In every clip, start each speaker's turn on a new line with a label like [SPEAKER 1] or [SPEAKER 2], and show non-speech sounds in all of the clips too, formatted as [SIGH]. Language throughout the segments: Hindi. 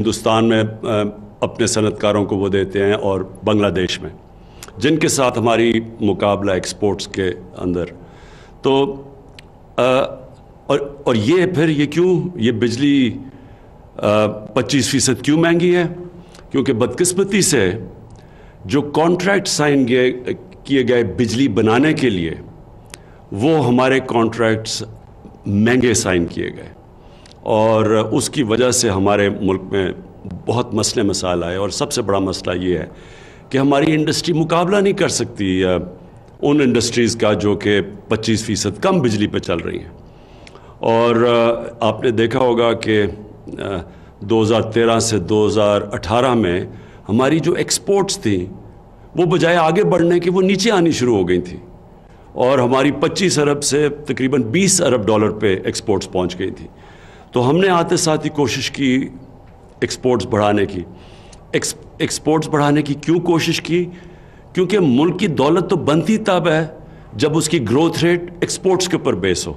[SPEAKER 1] हिंदुस्तान में अपने सनतकारों को वो देते हैं और बांग्लादेश में जिनके साथ हमारी मुकाबला एक्सपोर्ट्स के अंदर तो आ, और और ये फिर ये क्यों ये बिजली पच्चीस फ़ीसद क्यों महंगी है क्योंकि बदकिस्मती से जो कॉन्ट्रैक्ट साइन किए गए बिजली बनाने के लिए वो हमारे कॉन्ट्रैक्ट्स महंगे साइन किए गए और उसकी वजह से हमारे मुल्क में बहुत मसले मसाल आए और सबसे बड़ा मसला ये है कि हमारी इंडस्ट्री मुकाबला नहीं कर सकती उन इंडस्ट्रीज़ का जो कि 25 फ़ीसद कम बिजली पर चल रही हैं और आपने देखा होगा कि 2013 से 2018 में हमारी जो एक्सपोर्ट्स थी वो बजाय आगे बढ़ने की वो नीचे आनी शुरू हो गई थी और हमारी 25 अरब से तकरीबन 20 अरब डॉलर पे एक्सपोर्ट्स पहुंच गई थी तो हमने आते साथ ही कोशिश की एक्सपोर्ट्स बढ़ाने की एक्स, एक्सपोर्ट्स बढ़ाने की क्यों कोशिश की क्योंकि मुल्क की दौलत तो बनती तब है जब उसकी ग्रोथ रेट एक्सपोर्ट्स के ऊपर बेस हो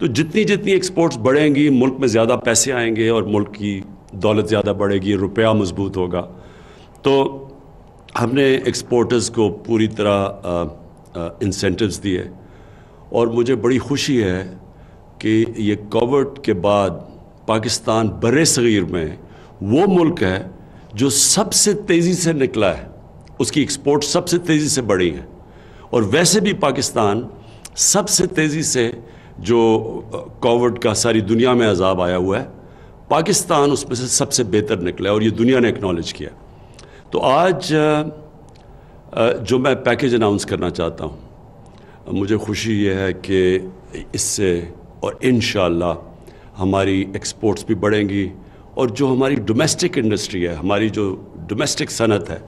[SPEAKER 1] तो जितनी जितनी एक्सपोर्ट्स बढ़ेंगी मुल्क में ज़्यादा पैसे आएंगे और मुल्क की दौलत ज़्यादा बढ़ेगी रुपया मजबूत होगा तो हमने एक्सपोर्टर्स को पूरी तरह इंसेंटिव्स दिए और मुझे बड़ी खुशी है कि ये कोविड के बाद पाकिस्तान बर सग़ीर में वो मुल्क है जो सबसे तेज़ी से निकला है उसकी एक्सपोर्ट सबसे तेज़ी से बढ़ी है और वैसे भी पाकिस्तान सबसे तेज़ी से जो कोविड का सारी दुनिया में अजाब आया हुआ है पाकिस्तान उसमें से सबसे बेहतर निकला है और ये दुनिया ने एक्नॉलेज किया तो आज जो मैं पैकेज अनाउंस करना चाहता हूँ मुझे खुशी ये है कि इससे और इन हमारी एक्सपोर्ट्स भी बढ़ेंगी और जो हमारी डोमेस्टिक इंडस्ट्री है हमारी जो डोमेस्टिक सनत है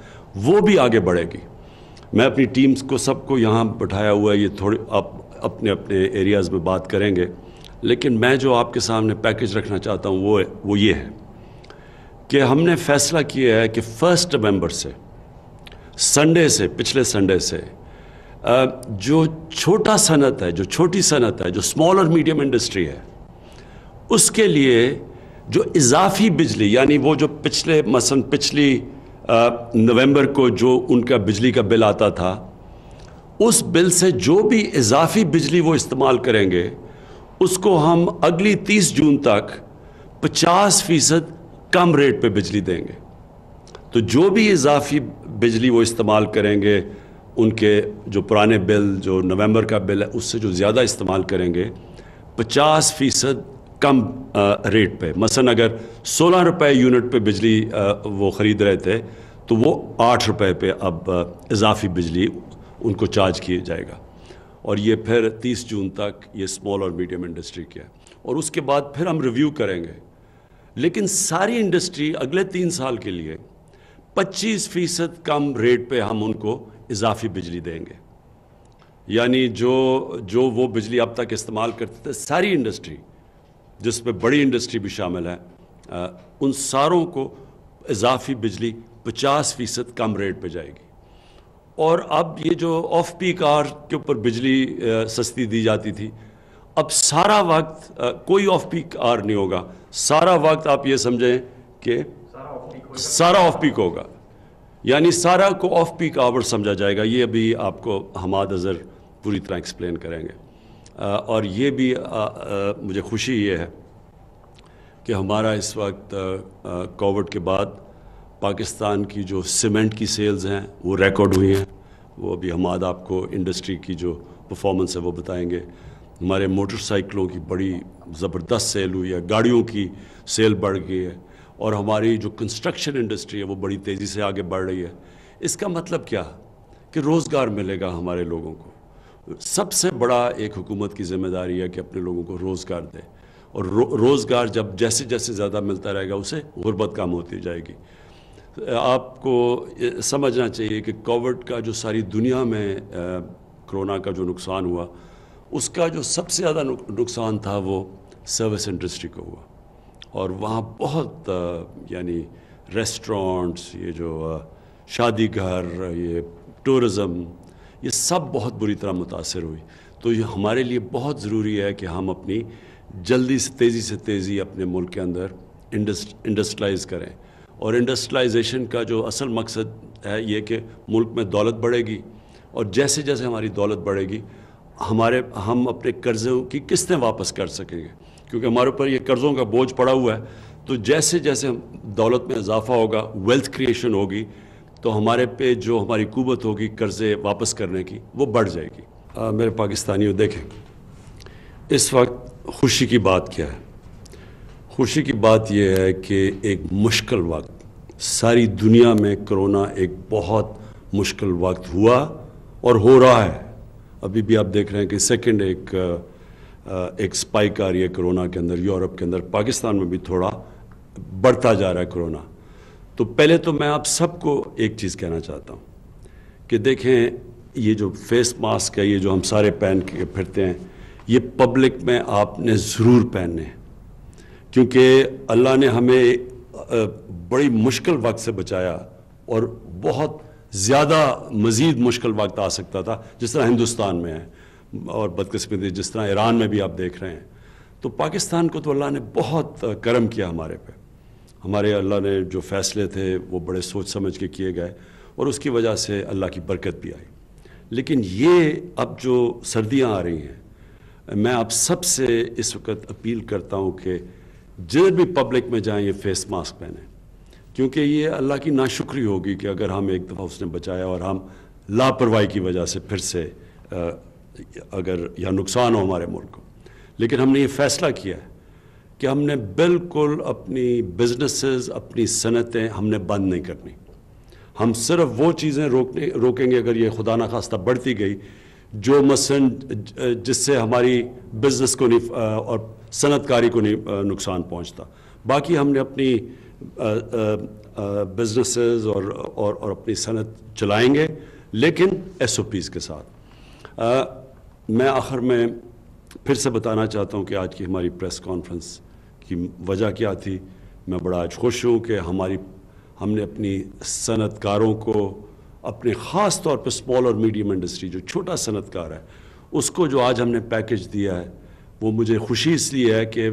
[SPEAKER 1] वो भी आगे बढ़ेगी मैं अपनी टीम्स को सबको यहाँ बैठाया हुआ है ये थोड़े आप अपने अपने एरियाज़ में बात करेंगे लेकिन मैं जो आपके सामने पैकेज रखना चाहता हूँ वो वो ये है कि हमने फैसला किया है कि फर्स्ट नवंबर से संडे से पिछले संडे से जो छोटा सनत है जो छोटी सनत है जो स्मॉल और मीडियम इंडस्ट्री है उसके लिए जो इजाफी बिजली यानी वो जो पिछले मसन पिछली नवंबर को जो उनका बिजली का बिल आता था उस बिल से जो भी इजाफी बिजली वो इस्तेमाल करेंगे उसको हम अगली तीस जून तक पचास फ़ीसद कम रेट पे बिजली देंगे तो जो भी इजाफी बिजली वो इस्तेमाल करेंगे उनके जो पुराने बिल जो नवंबर का बिल है उससे जो ज़्यादा इस्तेमाल करेंगे 50 फ़ीसद कम आ, रेट पे मसलन अगर 16 रुपए यूनिट पे बिजली आ, वो ख़रीद रहे थे तो वो आठ रुपए पे अब इजाफी बिजली उनको चार्ज किया जाएगा और ये फिर 30 जून तक ये स्मॉल और मीडियम इंडस्ट्री की है और उसके बाद फिर हम रिव्यू करेंगे लेकिन सारी इंडस्ट्री अगले तीन साल के लिए 25 फ़ीसद कम रेट पे हम उनको इजाफी बिजली देंगे यानी जो जो वो बिजली अब तक इस्तेमाल करते थे सारी इंडस्ट्री जिसमें बड़ी इंडस्ट्री भी शामिल है आ, उन सारों को इजाफी बिजली 50 फ़ीसद कम रेट पे जाएगी और अब ये जो ऑफ पीक आर के ऊपर बिजली आ, सस्ती दी जाती थी अब सारा वक्त आ, कोई ऑफ पीक आर नहीं होगा सारा वक्त आप ये समझें कि सारा ऑफ पीक होगा यानी सारा को ऑफ पीक आवर समझा जाएगा ये अभी आपको हमाद अज़र पूरी तरह एक्सप्लेन करेंगे आ, और ये भी आ, आ, मुझे खुशी ये है कि हमारा इस वक्त कोविड के बाद पाकिस्तान की जो सीमेंट की सेल्स हैं वो रिकॉर्ड हुई हैं वो अभी हमाद आपको इंडस्ट्री की जो परफॉर्मेंस है वो बताएंगे हमारे मोटरसाइकिलों की बड़ी ज़बरदस्त सेल हुई है गाड़ियों की सेल बढ़ गई है और हमारी जो कंस्ट्रक्शन इंडस्ट्री है वो बड़ी तेज़ी से आगे बढ़ रही है इसका मतलब क्या कि रोज़गार मिलेगा हमारे लोगों को सबसे बड़ा एक हुकूमत की जिम्मेदारी है कि अपने लोगों को रोज़गार दे और रो, रोज़गार जब जैसे जैसे ज़्यादा मिलता रहेगा उसे गुर्बत कम होती जाएगी आपको समझना चाहिए कि कोविड का जो सारी दुनिया में कोरोना का जो नुकसान हुआ उसका जो सबसे ज़्यादा नुकसान था वो सर्विस इंडस्ट्री को हुआ और वहाँ बहुत यानी रेस्टोरेंट्स ये जो शादी घर ये टूरिज़म ये सब बहुत बुरी तरह मुतासर हुई तो ये हमारे लिए बहुत ज़रूरी है कि हम अपनी जल्दी से तेज़ी से तेज़ी अपने मुल्क के अंदर इंडस्ट्रलाइज करें और इंडस्ट्रलाइजेशन का जो असल मकसद है ये कि मुल्क में दौलत बढ़ेगी और जैसे जैसे हमारी दौलत बढ़ेगी हमारे हम अपने कर्ज़ों की किस्तें वापस कर सकेंगे क्योंकि हमारे ऊपर ये कर्ज़ों का बोझ पड़ा हुआ है तो जैसे जैसे दौलत में इजाफा होगा वेल्थ क्रिएशन होगी तो हमारे पे जो हमारी कुवत होगी कर्ज़े वापस करने की वो बढ़ जाएगी आ, मेरे पाकिस्तानियों देखें इस वक्त खुशी की बात क्या है खुशी की बात यह है कि एक मुश्किल वक्त सारी दुनिया में कोरोना एक बहुत मुश्किल वक्त हुआ और हो रहा है अभी भी आप देख रहे हैं कि सेकंड एक एक स्पाइक आ रही है कोरोना के अंदर यूरोप के अंदर पाकिस्तान में भी थोड़ा बढ़ता जा रहा है कोरोना तो पहले तो मैं आप सबको एक चीज़ कहना चाहता हूँ कि देखें ये जो फेस मास्क है ये जो हम सारे पहन के फिरते हैं ये पब्लिक में आपने ज़रूर पहनने क्योंकि अल्लाह ने हमें बड़ी मुश्किल वक्त से बचाया और बहुत ज़्यादा मज़ीद मुश्किल वक्त आ सकता था जिस तरह हिंदुस्तान में है और बदकस्मती जिस तरह ईरान में भी आप देख रहे हैं तो पाकिस्तान को तो अल्लाह ने बहुत करम किया हमारे पे हमारे अल्लाह ने जो फ़ैसले थे वो बड़े सोच समझ के किए गए और उसकी वजह से अल्लाह की बरकत भी आई लेकिन ये अब जो सर्दियाँ आ रही हैं मैं आप सबसे इस वक्त अपील करता हूँ कि जिधर भी पब्लिक में जाएँ ये फेस मास्क पहने क्योंकि ये अल्लाह की नाशुक्री होगी कि अगर हम एक दफ़ा उसने बचाया और हम लापरवाही की वजह से फिर से अगर या नुकसान हो हमारे मुल्क को लेकिन हमने ये फैसला किया है कि हमने बिल्कुल अपनी बिजनेसेस अपनी सनतें हमने बंद नहीं करनी हम सिर्फ वो चीज़ें रोकने रोकेंगे अगर ये खुदा ना खास्ता बढ़ती गई जो मसन जिससे हमारी बिजनेस को नहीं और सनतकारी को नहीं नुकसान पहुंचता बाकी हमने अपनी बिजनेसेस और, और और अपनी सनत चलाएंगे लेकिन एस के साथ मैं आखिर में फिर से बताना चाहता हूँ कि आज की हमारी प्रेस कॉन्फ्रेंस की वजह क्या थी मैं बड़ा आज खुश हूँ कि हमारी हमने अपनी सनतकारों को अपने ख़ास तौर पर स्मॉल और मीडियम इंडस्ट्री जो छोटा सनतकार है उसको जो आज हमने पैकेज दिया है वो मुझे खुशी इसलिए है कि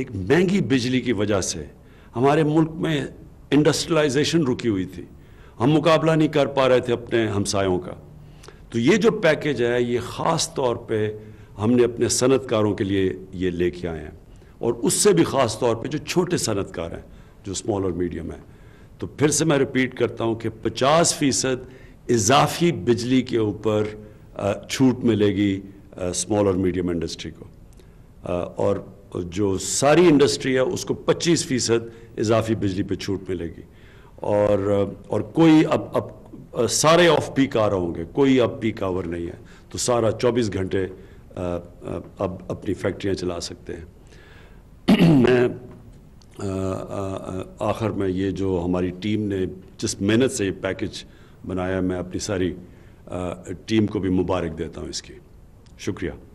[SPEAKER 1] एक महंगी बिजली की वजह से हमारे मुल्क में इंडस्ट्रियलाइजेशन रुकी हुई थी हम मुकाबला नहीं कर पा रहे थे अपने हमसायों का तो ये जो पैकेज है ये ख़ास तौर पे हमने अपने सनतकारों के लिए ये लेके आए हैं और उससे भी ख़ास तौर पे जो छोटे सनतकार हैं जो स्मॉल और मीडियम हैं तो फिर से मैं रिपीट करता हूँ कि 50 फ़ीसद इजाफी बिजली के ऊपर छूट मिलेगी स्मॉल और मीडियम इंडस्ट्री को और जो सारी इंडस्ट्री है उसको 25 फ़ीसद इजाफी बिजली पे छूट मिलेगी और और कोई अब अब सारे ऑफ पीक आ रहे होंगे कोई अब पीक आवर नहीं है तो सारा 24 घंटे अब अपनी फैक्ट्रियां चला सकते हैं [CLEARS THROAT] मैं आखिर में ये जो हमारी टीम ने जिस मेहनत से ये पैकेज बनाया मैं अपनी सारी टीम को भी मुबारक देता हूँ इसकी शुक्रिया